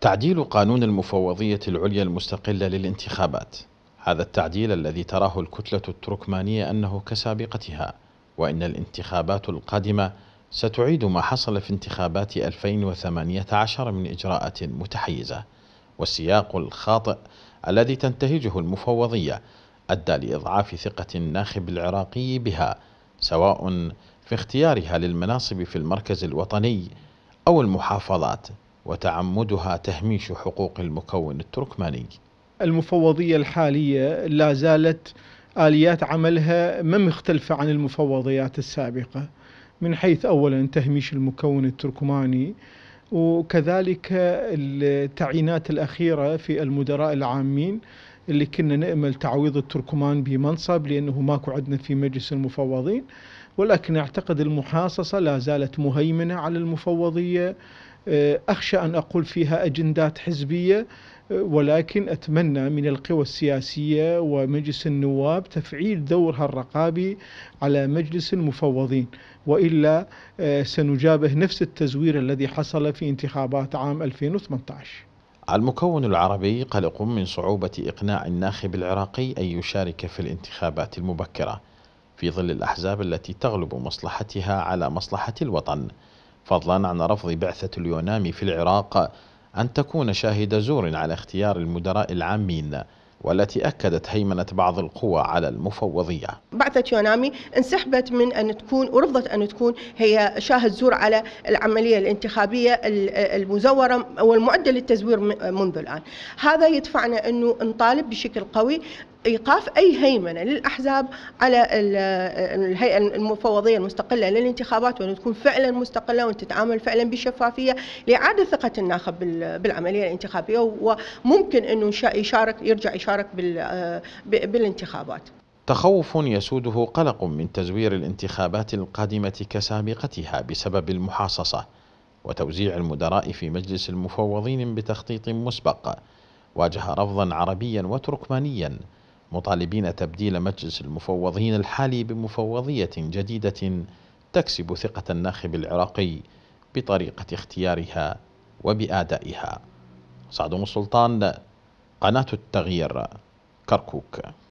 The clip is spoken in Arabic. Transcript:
تعديل قانون المفوضية العليا المستقلة للانتخابات هذا التعديل الذي تراه الكتلة التركمانية أنه كسابقتها وإن الانتخابات القادمة ستعيد ما حصل في انتخابات 2018 من إجراءات متحيزة والسياق الخاطئ الذي تنتهجه المفوضية أدى لإضعاف ثقة الناخب العراقي بها سواء في اختيارها للمناصب في المركز الوطني أو المحافظات وتعمدها تهميش حقوق المكون التركماني المفوضية الحالية لا زالت آليات عملها ما مختلفة عن المفوضيات السابقة من حيث أولا تهميش المكون التركماني وكذلك التعيينات الأخيرة في المدراء العامين اللي كنا نأمل تعويض التركمان بمنصب لأنه ماكو عندنا في مجلس المفوضين ولكن أعتقد المحاصصة لا زالت مهيمنة على المفوضية آه، أخشى أن أقول فيها أجندات حزبية آه، ولكن أتمنى من القوى السياسية ومجلس النواب تفعيل دورها الرقابي على مجلس المفوضين وإلا آه، سنجابه نفس التزوير الذي حصل في انتخابات عام 2018 المكون العربي قلق من صعوبة إقناع الناخب العراقي أن يشارك في الانتخابات المبكرة في ظل الأحزاب التي تغلب مصلحتها على مصلحة الوطن فضلا عن رفض بعثة اليونامي في العراق أن تكون شاهد زور على اختيار المدراء العامين والتي أكدت هيمنة بعض القوى على المفوضية بعثة يونامي انسحبت من أن تكون ورفضت أن تكون هي شاهد زور على العملية الانتخابية المزورة والمعدة للتزوير منذ الآن هذا يدفعنا أنه نطالب بشكل قوي ايقاف اي هيمنه للاحزاب على الهيئه المفوضيه المستقله للانتخابات وان تكون فعلا مستقله وان تتعامل فعلا بشفافيه لاعاده ثقه الناخب بالعمليه الانتخابيه وممكن انه يشارك يرجع يشارك بالانتخابات. تخوف يسوده قلق من تزوير الانتخابات القادمه كسابقتها بسبب المحاصصه وتوزيع المدراء في مجلس المفوضين بتخطيط مسبق واجه رفضا عربيا وتركمانيا مطالبين تبديل مجلس المفوضين الحالي بمفوضية جديدة تكسب ثقة الناخب العراقي بطريقة اختيارها وبأدائها. سعد السلطان قناة التغيير كركوك